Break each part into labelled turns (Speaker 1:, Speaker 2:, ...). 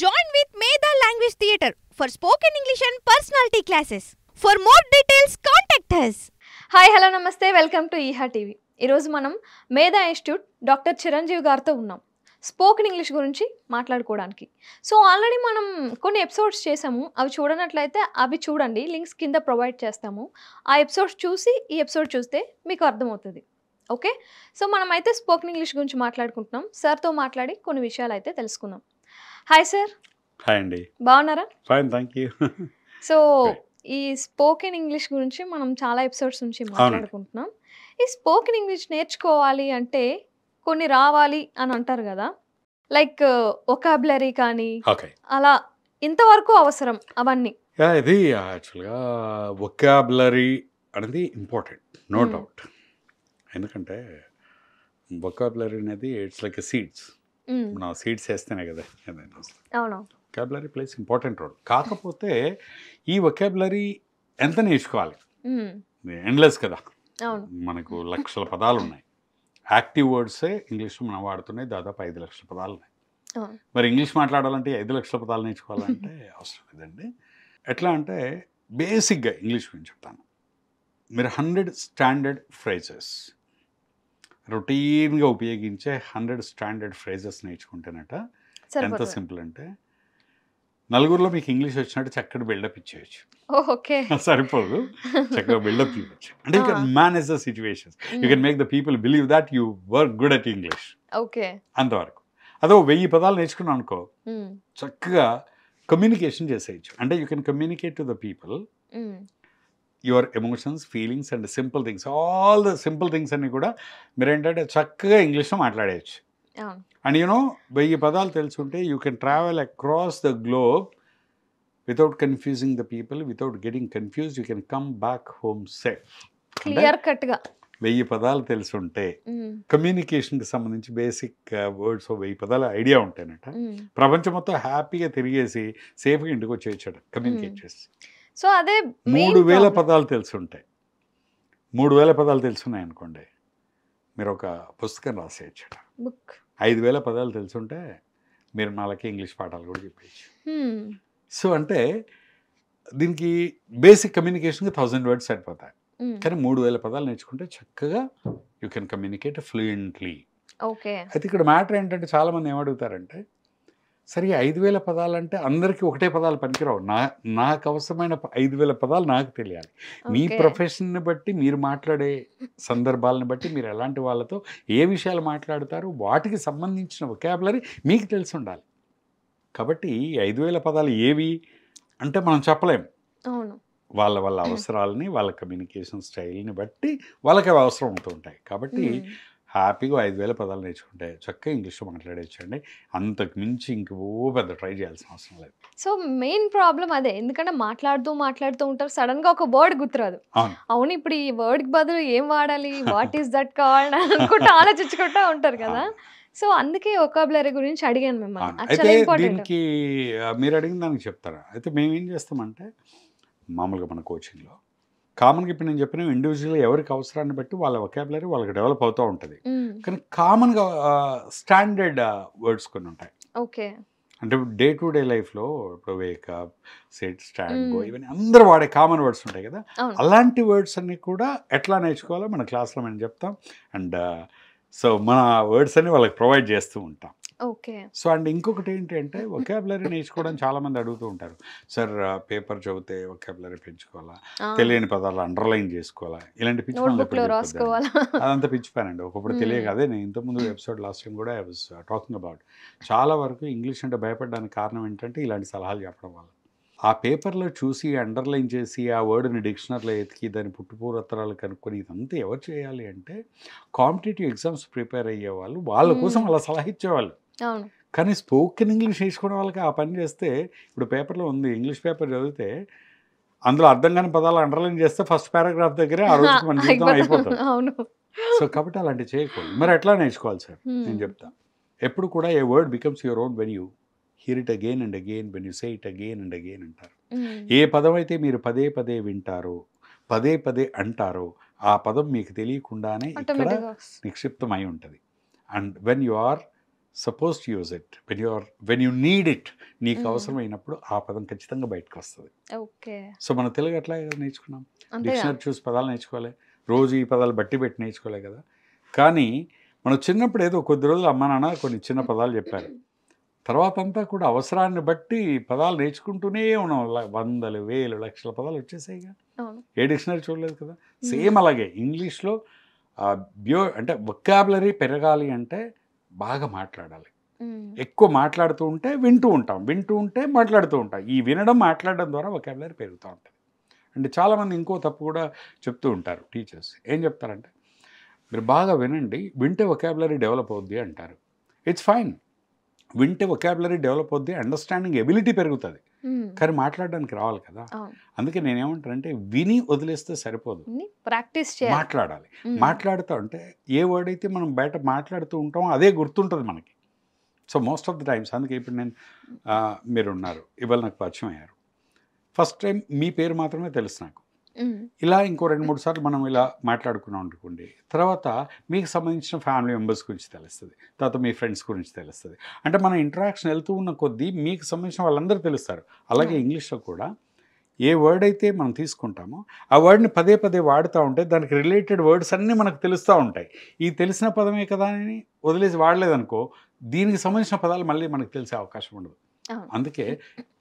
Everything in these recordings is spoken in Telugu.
Speaker 1: Join with Medha language theatre for spoken English and personality classes for more details contact us hi hello నమస్తే వెల్కమ్ టు ఈహా టీవీ ఈరోజు మనం మేధా ఇన్స్టిట్యూట్ డాక్టర్ చిరంజీవి గారితో ఉన్నాం స్పోకెన్ ఇంగ్లీష్ గురించి మాట్లాడుకోవడానికి సో ఆల్రెడీ మనం కొన్ని ఎపిసోడ్స్ చేసాము అవి చూడనట్లయితే అవి చూడండి లింక్స్ కింద ప్రొవైడ్ చేస్తాము ఆ ఎపిసోడ్స్ చూసి ఈ ఎపిసోడ్ చూస్తే మీకు అర్థమవుతుంది ఓకే సో మనం అయితే స్పోకెన్ ఇంగ్లీష్ గురించి మాట్లాడుకుంటున్నాం సార్తో మాట్లాడి కొన్ని విషయాలు అయితే తెలుసుకుందాం హాయ్ సార్ హాయ్ అండి బాగున్నారా ఫైన్ థ్యాంక్ యూ సో ఈ స్పోకెన్ ఇంగ్లీష్ గురించి మనం చాలా ఎపిసోడ్స్ నుంచి మాట్లాడుకుంటున్నాం ఈ స్పోకెన్ ఇంగ్లీష్ నేర్చుకోవాలి అంటే కొన్ని రావాలి అని అంటారు కదా లైక్ ఒకాబులరీ కానీ అలా ఇంతవరకు అవసరం అవన్నీ
Speaker 2: ఇది యాక్చువల్గా ఒకాబులరీ అనేది ఇంపార్టెంట్ నో డౌట్ ఎందుకంటే ఒకాబులరీ అనేది ఇట్స్ లైక్ సీడ్స్ మనం సీడ్స్ వేస్తేనే కదా ఏదైనా అవును వొకాబులరీ ప్లేస్ ఇంపార్టెంట్ రోల్ కాకపోతే ఈ వొకాబులరీ ఎంత నేర్చుకోవాలి ఎండ్లెస్ కదా మనకు లక్షల పదాలు ఉన్నాయి యాక్టివ్ వర్డ్సే ఇంగ్లీష్లో మనం వాడుతున్నాయి దాదాపు ఐదు లక్షల పదాలు ఉన్నాయి మరి ఇంగ్లీష్ మాట్లాడాలంటే ఐదు లక్షల పదాలు నేర్చుకోవాలంటే అవసరం లేదండి ఎట్లా అంటే బేసిక్గా ఇంగ్లీష్ గురించి చెప్తాను మీరు హండ్రెడ్ స్టాండర్డ్ ఫ్రైజెస్ రొటీన్గా ఉపయోగించే హండ్రెడ్ స్టాండర్డ్ ఫ్రేజెస్ నేర్చుకుంటేనట ఎంత సింపుల్ అంటే నలుగురిలో మీకు ఇంగ్లీష్ వచ్చినట్టు చక్కటి బిల్డప్ ఇచ్చేయచ్చు సరిపోదు చక్కగా బిల్డప్ ఇవ్వచ్చు అంటే you can manage the situations you can make the people believe that you work good at English okay అంతవరకు అదో వెయ్యి పదాలు నేర్చుకున్నాం అనుకో చక్కగా కమ్యూనికేషన్ చేసేయచ్చు అంటే you can communicate to the people your emotions feelings and simple things all the simple things అన్నీ కూడా మీరు ఏంటంటే చక్కగా ఇంగ్లీష్లో మాట్లాడేయచ్చు అండ్ యూనో వెయ్యి పదాలు తెలుసుంటే you can travel across the globe without confusing the people without getting confuse you can come back home safe
Speaker 1: clear కట్గా
Speaker 2: వెయ్యి పదాలు తెలుసుంటే కమ్యూనికేషన్కి సంబంధించి బేసిక్ వర్డ్స్ వెయ్యి పదాలు ఐడియా ఉంటాయనట ప్రపంచం మొత్తం హ్యాపీగా తిరిగేసి సేఫ్గా ఇంటికి వచ్చేయచ్చాడు కమ్యూనికేట్ చేసి
Speaker 1: సో అదే మూడు వేల
Speaker 2: పదాలు తెలిసి ఉంటాయి మూడు వేల పదాలు తెలుసున్నాయి అనుకోండి మీరు ఒక పుస్తకం రాసేయచ్చు బుక్ ఐదు వేల పదాలు తెలుసుంటే మీరు మనకి ఇంగ్లీష్ పాఠాలు కూడా చెప్పేయచ్చు సో అంటే దీనికి బేసిక్ కమ్యూనికేషన్కి థౌజండ్ వర్డ్స్ సరిపోతాయి కానీ మూడు వేల పదాలు నేర్చుకుంటే చక్కగా you can communicate fluently okay అయితే ఇక్కడ మ్యాటర్ ఏంటంటే చాలామంది ఏమడుగుతారంటే సరే ఐదు వేల పదాలు అంటే అందరికీ ఒకటే పదాలు పనికిరావు నా నాకు అవసరమైన ఐదు వేల పదాలు నాకు తెలియాలి మీ ప్రొఫెషన్ని బట్టి మీరు మాట్లాడే సందర్భాలను బట్టి మీరు ఎలాంటి వాళ్ళతో ఏ విషయాలు మాట్లాడతారు వాటికి సంబంధించిన ఒకాబులరీ మీకు తెలిసి ఉండాలి కాబట్టి ఐదు వేల పదాలు ఏవి అంటే మనం చెప్పలేం వాళ్ళ వాళ్ళ అవసరాలని వాళ్ళ కమ్యూనికేషన్ స్టైల్ని బట్టి వాళ్ళకి అవసరం అవుతూ ఉంటాయి కాబట్టి హ్యాపీగా ఐదు వేల పదాలు నేర్చుకుంటే చక్కగా ఇంగ్లీష్లో మాట్లాడేయచ్చండి అంతకు మించి ఇంకో పెద్ద ట్రై చేయాల్సిన అవసరం లేదు
Speaker 1: సో మెయిన్ ప్రాబ్లం అదే ఎందుకంటే మాట్లాడుతూ మాట్లాడుతూ ఉంటారు సడన్గా ఒక వర్డ్ గుర్తురాదు అవును ఇప్పుడు ఈ వర్డ్కి బదులు ఏం వాడాలి వాట్ ఈస్ దట్ కాల్ అనుకుంటూ ఆలోచించుకుంటూ ఉంటారు కదా సో అందుకే ఒకాబులరీ గురించి అడిగాను మిమ్మల్ని దీనికి
Speaker 2: మీరు అడిగిన దానికి చెప్తారా అయితే మేము ఏం చేస్తామంటే మామూలుగా మన కోచింగ్లో కామన్గా ఇప్పుడు నేను చెప్పిన ఇండివిజువల్ ఎవరికి అవసరాన్ని బట్టి వాళ్ళ వొకాబులరీ వాళ్ళకి డెవలప్ అవుతూ ఉంటుంది కానీ కామన్గా స్టాండర్డ్ వర్డ్స్ కొన్ని ఉంటాయి ఓకే అంటే డే టు డే లైఫ్లో ఇప్పుడు వేకప్ సెట్ స్టాండ్ గో ఇవన్నీ అందరూ వాడే కామన్ వర్డ్స్ ఉంటాయి కదా అలాంటి వర్డ్స్ అన్నీ కూడా ఎట్లా నేర్చుకోవాలో మన క్లాస్లో మేము చెప్తాం అండ్ సో మన వర్డ్స్ అన్ని వాళ్ళకి ప్రొవైడ్ చేస్తూ ఉంటాం ఓకే సో అండ్ ఇంకొకటి ఏంటి అంటే ఒకేబులరీ నేర్చుకోవడం చాలా మంది అడుగుతూ ఉంటారు సార్ పేపర్ చదివితే ఒకేబులరీ పెంచుకోవాలా తెలియని పదాలు అండర్లైన్ చేసుకోవాలా ఇలాంటి పిచ్చి అదంతా పిచ్చిపోయానండి ఒకప్పుడు తెలియదు అదే నేను ఇంతకుముందు ఎపిసోడ్ లాస్ట్ టైం కూడా ఐ వాజ్ టాకింగ్ అబౌట్ చాలా వరకు ఇంగ్లీష్ అంటే భయపడడానికి కారణం ఏంటంటే ఇలాంటి సలహాలు చెప్పడం వల్ల ఆ పేపర్లో చూసి అండర్లైన్ చేసి ఆ వర్డ్ని డిక్షనరీలో ఎతికి దాని పుట్టుపూరత్తరాలు కనుక్కొని ఇదంతా ఎవరు చేయాలి అంటే కాంపిటేటివ్ ఎగ్జామ్స్ ప్రిపేర్ అయ్యేవాళ్ళు వాళ్ళ కోసం అలా సలహా ఇచ్చేవాళ్ళు కానీ స్పోకెన్ ఇంగ్లీష్ నేర్చుకోవడం వాళ్ళకి ఆ పని చేస్తే ఇప్పుడు పేపర్లో ఉంది ఇంగ్లీష్ పేపర్ చదివితే అందులో అర్థం కాని పదాలు అండర్లైన్ చేస్తే ఫస్ట్ పారాగ్రాఫ్ దగ్గరే ఆ రోజు మన జీవితం అయిపోతుంది సో కాబట్టి అలాంటివి చేయకూడదు మరి ఎట్లా నేర్చుకోవాలి సార్ నేను చెప్తాను ఎప్పుడు కూడా a word becomes your own when you hear it again and again when you say it again and again అంటారు ఏ పదం అయితే మీరు పదే పదే వింటారో పదే పదే అంటారో ఆ పదం మీకు తెలియకుండానే ఇక్కడ నిక్షిప్తమై ఉంటుంది and when you are supposed to use it when you're when you need it నీకు hmm. అవసరమైనప్పుడు ఆ పదం ఖచ్చితంగా బయటకు వస్తుంది ఓకే సో మన తెలుగు అట్లా నేర్చుకున్నాం డిక్షనరీ చూసి పదాలు నేర్చుకోవాలి రోజు ఈ పదాలు బట్టి పెట్టి నేర్చుకోలే కదా కానీ మనం చిన్నప్పుడు ఏదో కొద్ది రోజులు అమ్మ నాన్న కొన్ని చిన్న పదాలు చెప్పారు తర్వాత అంతా కూడా అవసరాన్ని బట్టి పదాలు నేర్చుకుంటూనే ఉన్నాం వందలు వేలు లక్షల పదాలు వచ్చేసాయిగా ఏ డిక్షనరీ చూడలేదు కదా hmm. సేమ్ అలాగే ఇంగ్లీష్లో బ్యూ అంటే వొకాబులరీ పెరగాలి అంటే బాగా మాట్లాడాలి ఎక్కువ మాట్లాడుతూ ఉంటే వింటూ ఉంటాం వింటూ ఉంటే మాట్లాడుతూ ఉంటాం ఈ వినడం మాట్లాడడం ద్వారా ఒకేళ్ళని పెరుగుతూ ఉంటుంది అండ్ చాలామంది ఇంకో తప్పు కూడా చెప్తూ ఉంటారు టీచర్స్ ఏం చెప్తారంటే మీరు బాగా వినండి వింటే ఒకేబులరీ డెవలప్ అవుద్ది అంటారు ఇట్స్ ఫైన్ వింటే ఒకాబులరీ డెవలప్ అవుద్ది అండర్స్టాండింగ్ ఎబిలిటీ పెరుగుతుంది కానీ మాట్లాడడానికి రావాలి కదా అందుకే నేనేమంటానంటే విని వదిలేస్తే సరిపోదు ప్రాక్టీస్ మాట్లాడాలి మాట్లాడుతూ అంటే ఏ వర్డ్ అయితే మనం బయట మాట్లాడుతూ ఉంటామో అదే గుర్తుంటుంది మనకి so most of the times అందుకే ఇప్పుడు నేను మీరున్నారు ఇవాళ నాకు పరిచయం అయ్యారు ఫస్ట్ టైం మీ పేరు మాత్రమే తెలుసు నాకు ఇలా ఇంకో రెండు మూడు సార్లు మనం ఇలా మాట్లాడుకున్నాం అనుకోండి తర్వాత మీకు సంబంధించిన ఫ్యామిలీ మెంబర్స్ గురించి తెలుస్తుంది తర్వాత మీ ఫ్రెండ్స్ గురించి తెలుస్తుంది అంటే మన ఇంటరాక్షన్ వెళ్తూ ఉన్న కొద్దీ మీకు సంబంధించిన వాళ్ళందరూ తెలుస్తారు అలాగే ఇంగ్లీష్లో కూడా ఏ వర్డ్ అయితే మనం తీసుకుంటామో ఆ వర్డ్ని పదే పదే వాడుతూ ఉంటే దానికి రిలేటెడ్ వర్డ్స్ అన్నీ మనకు తెలుస్తూ ఉంటాయి ఈ తెలిసిన పదమే కదా అని వదిలేసి వాడలేదనుకో దీనికి సంబంధించిన పదాలు మళ్ళీ మనకు తెలిసే అవకాశం ఉండదు అందుకే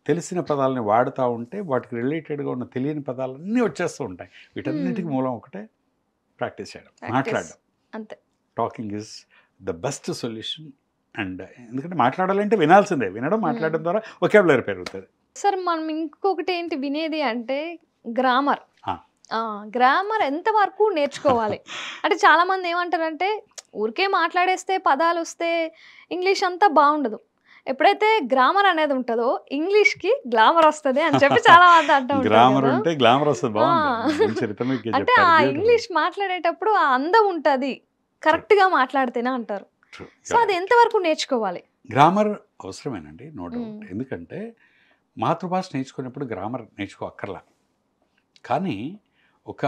Speaker 2: తెలిసిన పదాలని వాడుతూ ఉంటే వాటికి రిలేటెడ్గా ఉన్న తెలియని పదాలన్నీ వచ్చేస్తూ ఉంటాయి వీటన్నిటికి మూలం ఒకటే ప్రాక్టీస్ చేయడం మాట్లాడడం అంతే talking is the best solution and ఎందుకంటే మాట్లాడాలంటే వినాల్సిందే వినడం మాట్లాడడం ద్వారా ఒకేబులరీ పెరుగుతుంది
Speaker 1: సార్ మనం ఇంకొకటి ఏంటి వినేది అంటే గ్రామర్ గ్రామర్ ఎంత వరకు నేర్చుకోవాలి అంటే చాలామంది ఏమంటారంటే ఊరికే మాట్లాడేస్తే పదాలు వస్తే ఇంగ్లీష్ అంతా బాగుండదు ఎప్పుడైతే గ్రామర్ అనేది ఉంటుందో ఇంగ్లీష్ కి గ్లామర్ వస్తుంది అని చెప్పి చాలా మంది అంటాం గ్రామర్ ఉంటే
Speaker 2: గ్లామర్ వస్తుంది అంటే ఆ ఇంగ్లీష్
Speaker 1: మాట్లాడేటప్పుడు ఆ అందం ఉంటది కరెక్ట్ గా మాట్లాడితేనే అంటారు సో అది ఎంతవరకు నేర్చుకోవాలి
Speaker 2: గ్రామర్ అవసరమేనండి నో డౌట్ ఎందుకంటే మాతృభాష నేర్చుకునేప్పుడు గ్రామర్ నేర్చుకో అక్కర్లా కానీ ఒక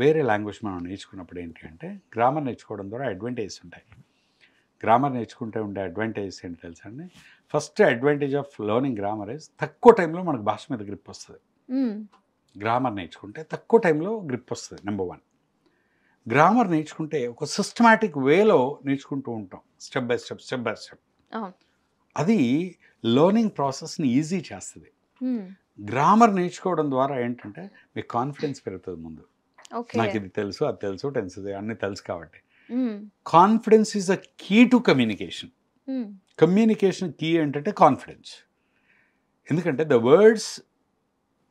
Speaker 2: వేరే లాంగ్వేజ్ మనం నేర్చుకున్నప్పుడు ఏంటి అంటే గ్రామర్ నేర్చుకోవడం ద్వారా అడ్వాంటేజెస్ ఉంటాయి గ్రామర్ నేర్చుకుంటే ఉండే అడ్వాంటేజెస్ ఏంటి తెలుసా అండి first advantage of learning grammar is తక్కువ టైంలో మనకు భాష మీద గ్రిప్ వస్తుంది గ్రామర్ నేర్చుకుంటే తక్కువ టైంలో గ్రిప్ వస్తుంది నెంబర్ వన్ గ్రామర్ నేర్చుకుంటే ఒక సిస్టమాటిక్ వేలో నేర్చుకుంటూ ఉంటాం step by step step by step అది లర్నింగ్ ప్రాసెస్ని ఈజీ చేస్తుంది గ్రామర్ నేర్చుకోవడం ద్వారా ఏంటంటే మీకు కాన్ఫిడెన్స్ పెరుగుతుంది ముందు నాకు ఇది తెలుసు అది తెలుసు టెన్స్ అన్నీ తెలుసు కాబట్టి confidence is a key to communication communication key ఏంటంటే కాన్ఫిడెన్స్ ఎందుకంటే the words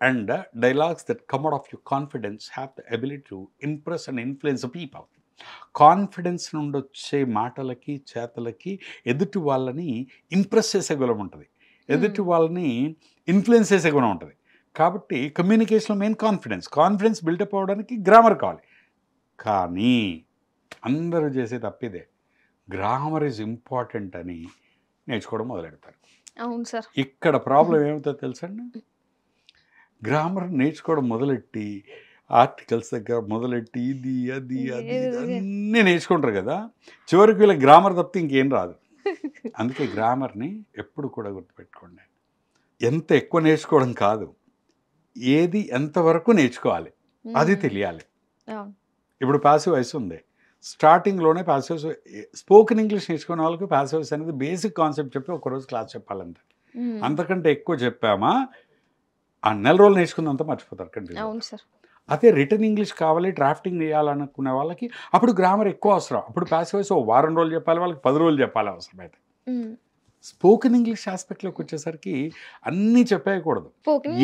Speaker 2: and dialogues that come out of your confidence have the ability to impress and influence people confidence నుండి వచ్చే మాటలకి చేతలకి ఎదుటి వాళ్ళని ఇంప్రెస్ చేసే గుణం ఉంటుంది hmm. ఎదుటి వాళ్ళని ఇన్ఫ్లుయెన్స్ చేసే గుణం ఉంటుంది కాబట్టి కమ్యూనికేషన్లో మెయిన్ కాన్ఫిడెన్స్ కాన్ఫిడెన్స్ బిల్డప్ అవ్వడానికి గ్రామర్ కావాలి కానీ అందరూ చేసే తప్పిదే గ్రామర్ ఈజ్ ఇంపార్టెంట్ అని నేర్చుకోవడం పెడతారు అవును సార్ ఇక్కడ ప్రాబ్లం ఏమవుతుందో తెలుసండి గ్రామర్ నేర్చుకోవడం మొదలెట్టి ఆర్టికల్స్ దగ్గర మొదలెట్టి ఇది అది అది అన్నీ నేర్చుకుంటారు కదా చివరికి వీళ్ళ గ్రామర్ తప్పితే ఇంకేం రాదు అందుకే గ్రామర్ని ఎప్పుడు కూడా గుర్తుపెట్టుకోండి ఎంత ఎక్కువ నేర్చుకోవడం కాదు ఏది ఎంతవరకు నేర్చుకోవాలి అది తెలియాలి ఇప్పుడు పాసివ్ వయసు ఉంది స్టార్టింగ్లోనే పాసివ్స్ స్పోకెన్ ఇంగ్లీష్ నేర్చుకునే వాళ్ళకి పాసివ్స్ అనేది బేసిక్ కాన్సెప్ట్ చెప్పి ఒకరోజు క్లాస్ చెప్పాలంటే అంతకంటే ఎక్కువ చెప్పామా ఆ నెల రోజులు నేర్చుకుందంతా మర్చిపోతారు కంటిన్యూ అదే రిటర్న్ ఇంగ్లీష్ కావాలి డ్రాఫ్టింగ్ చేయాలనుకునే వాళ్ళకి అప్పుడు గ్రామర్ ఎక్కువ అవసరం అప్పుడు పాసివ్స్ ఓ వారం రోజులు చెప్పాలి వాళ్ళకి పది రోజులు చెప్పాలి అవసరం అయితే స్పోకెన్ ఇంగ్లీష్ ఆస్పెక్ట్లోకి వచ్చేసరికి అన్నీ చెప్పేయకూడదు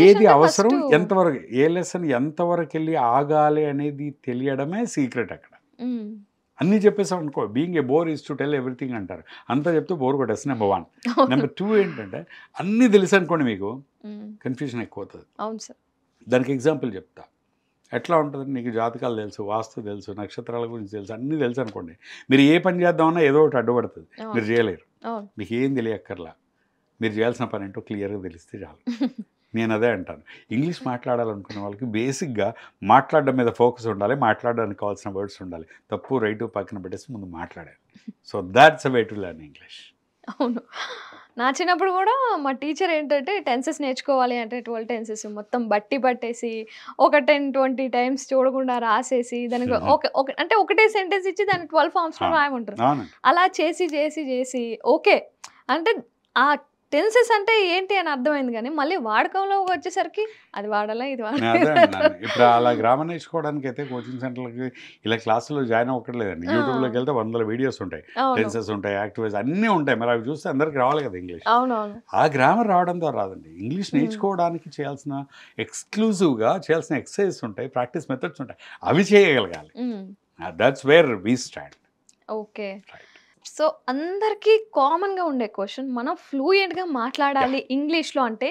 Speaker 1: ఏది అవసరం
Speaker 2: ఎంతవరకు ఏ లెసన్ ఎంతవరకు వెళ్ళి ఆగాలి అనేది తెలియడమే సీక్రెట్ అక్కడ అన్నీ చెప్పేసాం అనుకో being a bore is to tell everything అంటారు అంతా చెప్తే bore is number one number two ఏంటంటే అన్నీ తెలుసు అనుకోండి మీకు కన్ఫ్యూజన్ ఎక్కువ అవుతుంది అవును సార్ దానికి ఎగ్జాంపుల్ చెప్తా ఎట్లా ఉంటుంది నీకు జాతకాలు తెలుసు వాస్తు తెలుసు నక్షత్రాల గురించి తెలుసు అన్నీ తెలుసు అనుకోండి మీరు ఏ పని చేద్దామన్నా ఏదో ఒకటి అడ్డుపడుతుంది మీరు చేయలేరు మీకు ఏం తెలియక్కర్లా మీరు చేయాల్సిన పని ఏంటో క్లియర్గా తెలిస్తే చాలు నేను అదే అంటాను ఇంగ్లీష్ మాట్లాడాలనుకునే వాళ్ళకి బేసిక్గా మాట్లాడడం మీద ఫోకస్ ఉండాలి మాట్లాడడానికి కావాల్సిన వర్డ్స్ ఉండాలి తప్పు రైటు పక్కన పెట్టేసి ముందు మాట్లాడాలి so that's way to learn English
Speaker 1: అవును నా చిన్నప్పుడు కూడా మా టీచర్ ఏంటంటే టెన్సెస్ నేర్చుకోవాలి అంటే ట్వెల్వ్ టెన్సెస్ మొత్తం బట్టి పట్టేసి ఒక టెన్ ట్వంటీ టైమ్స్ చూడకుండా రాసేసి దానికి ఒక అంటే ఒకటే సెంటెన్స్ ఇచ్చి దాన్ని ట్వెల్వ్ ఫార్మ్స్లో రాయమంటారు అలా చేసి చేసి చేసి ఓకే అంటే ఆ టెన్సెస్ అంటే ఏంటి అని అర్థమైంది కానీ మళ్ళీ వాడకంలో వచ్చేసరికి అది వాడాలా ఇది వాడాలి ఇప్పుడు
Speaker 2: అలా గ్రామర్ నేర్చుకోవడానికి అయితే కోచింగ్ సెంటర్లకి ఇలా క్లాసులు జాయిన్ అవ్వట్లేదండి యూట్యూబ్లోకి వెళ్తే వందల వీడియోస్ ఉంటాయి టెన్సెస్ ఉంటాయి యాక్టివేస్ అన్నీ ఉంటాయి మరి అవి చూస్తే అందరికి రావాలి కదా ఇంగ్లీష్ అవునవును ఆ గ్రామర్ రావడంతో రాదండి ఇంగ్లీష్ నేర్చుకోవడానికి చేయాల్సిన ఎక్స్క్లూజివ్గా చేయాల్సిన ఎక్సర్సైజ్ ఉంటాయి ప్రాక్టీస్ మెథడ్స్ ఉంటాయి అవి చేయగలగాలి that's where we stand
Speaker 1: okay right so అందరికీ కామన్గా ఉండే క్వశ్చన్ మనం ఫ్లూయెంట్గా మాట్లాడాలి ఇంగ్లీష్లో అంటే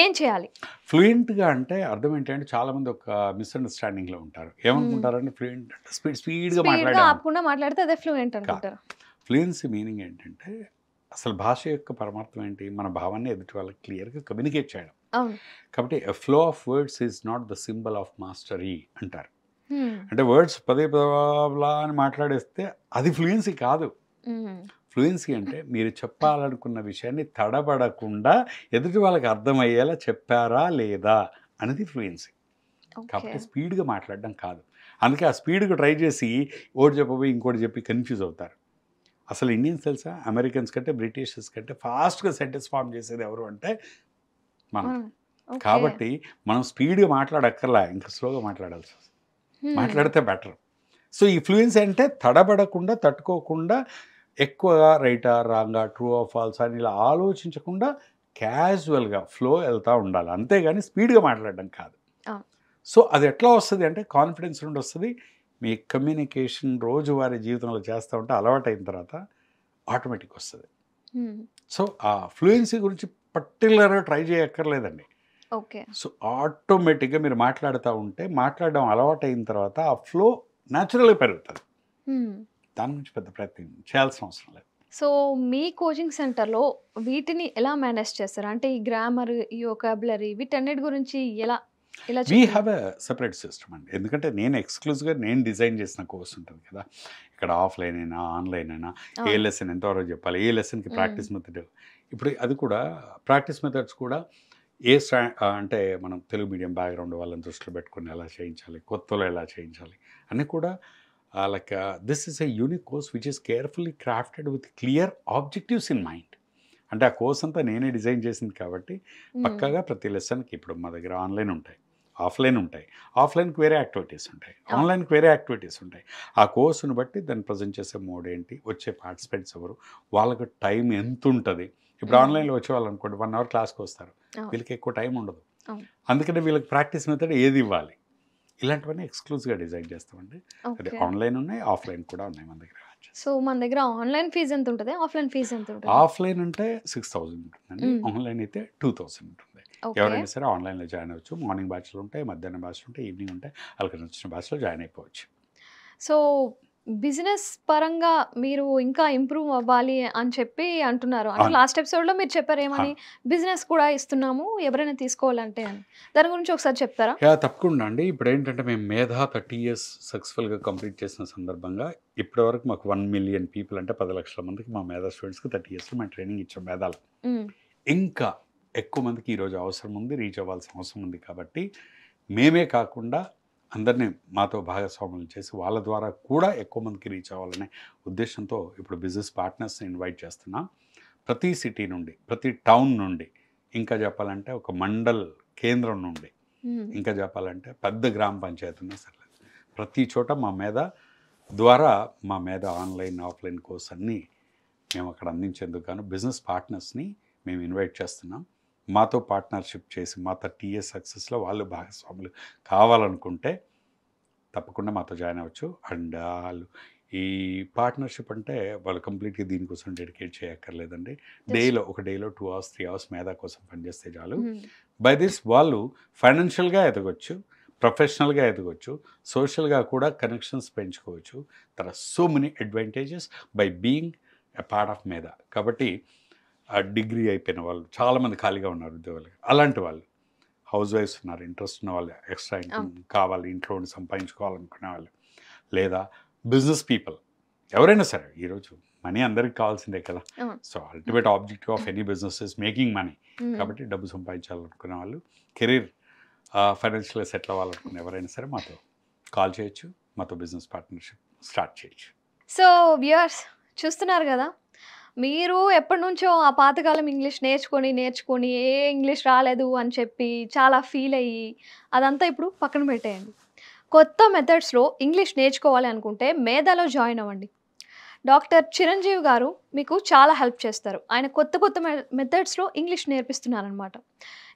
Speaker 1: ఏం చేయాలి
Speaker 2: ఫ్లూయెంట్గా అంటే అర్థం ఏంటంటే చాలామంది ఒక మిస్అండర్స్టాండింగ్లో ఉంటారు ఏమనుకుంటారంటే ఫ్లూయెంట్ అంటే స్పీడ్ స్పీడ్గా మాట్లాడాలి
Speaker 1: ఆపకుండా మాట్లాడితే అదే ఫ్లూయెంట్ అనుకుంటారు
Speaker 2: ఫ్లూయెన్సీ మీనింగ్ ఏంటంటే అసలు భాష యొక్క పరమార్థం ఏంటి మన భావాన్ని ఎదుటి వాళ్ళకి క్లియర్గా కమ్యూనికేట్ చేయడం కాబట్టి flow of words is not the symbol of mastery అంటారు అంటే వర్డ్స్ పదే పదలా అని మాట్లాడేస్తే అది ఫ్లూయెన్సీ కాదు ఫ్లూయెన్సీ అంటే మీరు చెప్పాలనుకున్న విషయాన్ని తడబడకుండా ఎదుటి వాళ్ళకి అర్థమయ్యేలా చెప్పారా లేదా అనేది ఫ్లూయెన్సీ కాబట్టి స్పీడ్గా మాట్లాడడం కాదు అందుకే ఆ స్పీడ్గా ట్రై చేసి ఓటు చెప్పబోయి ఇంకోటి చెప్పి కన్ఫ్యూజ్ అవుతారు అసలు ఇండియన్స్ తెలుసా అమెరికన్స్ కంటే బ్రిటిషర్స్ కంటే ఫాస్ట్గా సెంటెన్స్ ఫామ్ చేసేది ఎవరు అంటే మనం కాబట్టి మనం స్పీడ్గా మాట్లాడక్కర్లా ఇంకా స్లోగా మాట్లాడాల్సి మాట్లాడితే బెటర్ సో ఈ ఫ్లూయెన్సీ అంటే తడబడకుండా తట్టుకోకుండా ఎక్కువగా రైటా రాంగా ట్రూ ఆఫ్ ఫాల్స్ అని ఇలా ఆలోచించకుండా క్యాజువల్గా ఫ్లో వెళ్తూ ఉండాలి అంతేగాని స్పీడ్గా మాట్లాడడం కాదు సో అది ఎట్లా వస్తుంది అంటే కాన్ఫిడెన్స్ నుండి వస్తుంది మీ కమ్యూనికేషన్ రోజువారీ జీవితంలో చేస్తూ ఉంటే అలవాటు అయిన తర్వాత ఆటోమేటిక్ వస్తుంది సో ఆ ఫ్లూయెన్సీ గురించి పర్టికులర్గా ట్రై చేయక్కర్లేదండి ఓకే సో ఆటోమేటిక్గా మీరు మాట్లాడుతూ ఉంటే మాట్లాడడం అలవాటైన తర్వాత ఆ ఫ్లో న్యాచురల్గా పెరుగుతుంది దాని గురించి పెద్ద ప్రయత్నం చేయాల్సిన అవసరం లేదు
Speaker 1: సో మీ కోచింగ్ సెంటర్లో వీటిని ఎలా మేనేజ్ చేస్తారు అంటే ఈ గ్రామర్ ఈ ఒకాబులరీ వీటన్నిటి గురించి ఎలా we have
Speaker 2: a separate system అండి ఎందుకంటే నేను ఎక్స్క్లూజివ్గా నేను డిజైన్ చేసిన కోర్స్ ఉంటుంది కదా ఇక్కడ ఆఫ్లైన్ అయినా ఆన్లైన్ అయినా ఏ లెసన్ ఎంతవరకు చెప్పాలి ఏ లెసన్కి ప్రాక్టీస్ మెథడ్ ఇప్పుడు అది కూడా ప్రాక్టీస్ మెథడ్స్ కూడా ఏ అంటే మనం తెలుగు మీడియం బ్యాక్గ్రౌండ్ వాళ్ళని దృష్టిలో పెట్టుకుని ఎలా చేయించాలి కొత్తలో ఎలా చేయించాలి అన్నీ కూడా like this is a unique course which is carefully crafted with clear objectives in mind అంటే ఆ కోర్స్ అంతా నేనే డిజైన్ చేసింది కాబట్టి పక్కాగా ప్రతి లెసన్కి ఇప్పుడు మా దగ్గర ఆన్లైన్ ఉంటాయి ఆఫ్లైన్ ఉంటాయి ఆఫ్లైన్కి వేరే యాక్టివిటీస్ ఉంటాయి ఆన్లైన్కి వేరే యాక్టివిటీస్ ఉంటాయి ఆ కోర్సును బట్టి దాన్ని ప్రజెంట్ చేసే మోడ్ ఏంటి వచ్చే పార్టిసిపెంట్స్ ఎవరు వాళ్ళకు టైం ఎంత ఉంటుంది ఇప్పుడు ఆన్లైన్లో వచ్చేవాళ్ళు అనుకోండి వన్ అవర్ క్లాస్కి వస్తారు వీళ్ళకి ఎక్కువ టైం ఉండదు అందుకనే వీళ్ళకి ప్రాక్టీస్ మెథడ్ ఏది ఇవ్వాలి ఇలాంటివన్నీ ఎక్స్క్లూజివ్గా డిజైన్ చేస్తామండి అదే ఆన్లైన్ ఉన్నాయి ఆఫ్లైన్ కూడా ఉన్నాయి మన దగ్గర
Speaker 1: సో మన దగ్గర ఆన్లైన్ ఫీజు ఎంత ఉంటుంది ఆఫ్లైన్ ఫీజు ఎంత ఉంటుంది ఆఫ్లైన్
Speaker 2: అంటే సిక్స్ థౌసండ్ ఉంటుందండి ఆన్లైన్ అయితే టూ థౌసండ్ ఉంటుంది ఎవరైనా సరే ఆన్లైన్లో జాయిన్ అవ్వచ్చు మార్నింగ్ బ్యాచ్లు ఉంటాయి మధ్యాహ్నం బ్యాచ్లు ఉంటాయి ఈవినింగ్ ఉంటాయి అలాగే నచ్చిన బ్యాచ్లో జాయిన్ అయిపోవచ్చు
Speaker 1: సో బిజినెస్ పరంగా మీరు ఇంకా ఇంప్రూవ్ అవ్వాలి అని చెప్పి అంటున్నారు అంటే లాస్ట్ ఎపిసోడ్లో మీరు చెప్పారు ఏమని బిజినెస్ కూడా ఇస్తున్నాము ఎవరైనా తీసుకోవాలంటే అని దాని గురించి ఒకసారి చెప్తారా
Speaker 2: తప్పకుండా అండి ఇప్పుడు ఏంటంటే మేము మేధా థర్టీ ఇయర్స్ సక్సెస్ఫుల్గా కంప్లీట్ చేసిన సందర్భంగా ఇప్పటి వరకు మాకు వన్ మిలియన్ పీపుల్ అంటే పది లక్షల మందికి మా మేధా స్టూడెంట్స్కి థర్టీ ఇయర్స్ మేము ట్రైనింగ్ ఇచ్చాం మేధాలు ఇంకా ఎక్కువ మందికి ఈరోజు అవసరం ఉంది రీచ్ అవ్వాల్సిన అవసరం ఉంది కాబట్టి మేమే కాకుండా అందరినీ మాతో భాగస్వాములు చేసి వాళ్ళ ద్వారా కూడా ఎక్కువ మందికి రీచ్ అవ్వాలనే ఉద్దేశంతో ఇప్పుడు బిజినెస్ పార్ట్నర్స్ని ఇన్వైట్ చేస్తున్నా ప్రతి సిటీ నుండి ప్రతి టౌన్ నుండి ఇంకా చెప్పాలంటే ఒక మండల్ కేంద్రం నుండి ఇంకా చెప్పాలంటే పెద్ద గ్రామ పంచాయతీ సర్లేదు సరే ప్రతి చోట మా మీద ద్వారా మా మీద ఆన్లైన్ ఆఫ్లైన్ కోర్స్ అన్నీ మేము అక్కడ అందించేందుకు గాను బిజినెస్ పార్ట్నర్స్ని మేము ఇన్వైట్ చేస్తున్నాం మాతో పార్ట్నర్షిప్ చేసి మా టీఎస్ సక్సెస్లో వాళ్ళు భాగస్వాములు కావాలనుకుంటే తప్పకుండా మాతో జాయిన్ అవ్వచ్చు అండ్ వాళ్ళు ఈ పార్ట్నర్షిప్ అంటే వాళ్ళు కంప్లీట్గా దీనికోసం డెడికేట్ చేయక్కర్లేదండి డేలో ఒక డేలో టూ అవర్స్ త్రీ అవర్స్ మేధా కోసం పనిచేస్తే చాలు hmm. బై దిస్ వాళ్ళు ఫైనాన్షియల్గా ఎదగొచ్చు ప్రొఫెషనల్గా ఎదగొచ్చు సోషల్గా కూడా కనెక్షన్స్ పెంచుకోవచ్చు తర్వాత so many advantages by being a part of Medha కాబట్టి డిగ్రీ అయిపోయిన వాళ్ళు చాలామంది ఖాళీగా ఉన్నారు ఉద్యోగాలు అలాంటి వాళ్ళు హౌస్ వైఫ్స్ ఉన్నారు ఇంట్రెస్ట్ ఉన్న వాళ్ళు ఎక్స్ట్రా ఇన్కమ్ కావాలి ఇంట్లో ఉండి సంపాదించుకోవాలనుకునే వాళ్ళు లేదా బిజినెస్ పీపుల్ ఎవరైనా సరే ఈరోజు మనీ అందరికి కావాల్సిందే కదా so ultimate objective of any business is making money కాబట్టి డబ్బు సంపాదించాలనుకునే వాళ్ళు కెరీర్ ఫైనాన్షియల్గా సెటిల్ అవ్వాలనుకున్న ఎవరైనా సరే మాతో కాల్ చేయొచ్చు మాతో బిజినెస్ పార్ట్నర్షిప్ స్టార్ట్ చేయొచ్చు
Speaker 1: సో వ్యూయర్స్ చూస్తున్నారు కదా మీరు ఎప్పటి నుంచో ఆ పాతకాలం ఇంగ్లీష్ నేర్చుకొని నేర్చుకొని ఏ ఇంగ్లీష్ రాలేదు అని చెప్పి చాలా ఫీల్ అయ్యి అదంతా ఇప్పుడు పక్కన పెట్టేయండి కొత్త మెథడ్స్లో ఇంగ్లీష్ నేర్చుకోవాలి అనుకుంటే మేధాలో జాయిన్ అవ్వండి డాక్టర్ చిరంజీవి గారు మీకు చాలా హెల్ప్ చేస్తారు ఆయన కొత్త కొత్త మెథడ్స్లో ఇంగ్లీష్ నేర్పిస్తున్నారనమాట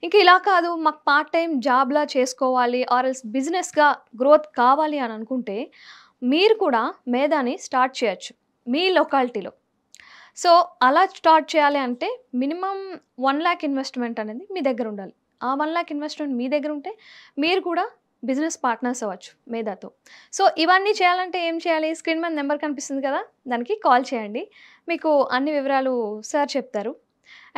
Speaker 1: ఇంకా ఇలా కాదు మాకు పార్ట్ టైం జాబ్లా చేసుకోవాలి ఆర్ఎల్స్ బిజినెస్గా గ్రోత్ కావాలి అని అనుకుంటే మీరు కూడా మేధాని స్టార్ట్ చేయొచ్చు మీ లొకాలిటీలో సో అలా స్టార్ట్ చేయాలి అంటే మినిమం వన్ ల్యాక్ ఇన్వెస్ట్మెంట్ అనేది మీ దగ్గర ఉండాలి ఆ వన్ ల్యాక్ ఇన్వెస్ట్మెంట్ మీ దగ్గర ఉంటే మీరు కూడా బిజినెస్ పార్ట్నర్స్ అవ్వచ్చు మేధాతో సో ఇవన్నీ చేయాలంటే ఏం చేయాలి స్క్రీన్ మీద నెంబర్ కనిపిస్తుంది కదా దానికి కాల్ చేయండి మీకు అన్ని వివరాలు సార్ చెప్తారు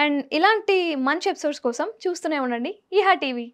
Speaker 1: అండ్ ఇలాంటి మంచి ఎపిసోడ్స్ కోసం చూస్తూనే ఉండండి ఈహా టీవీ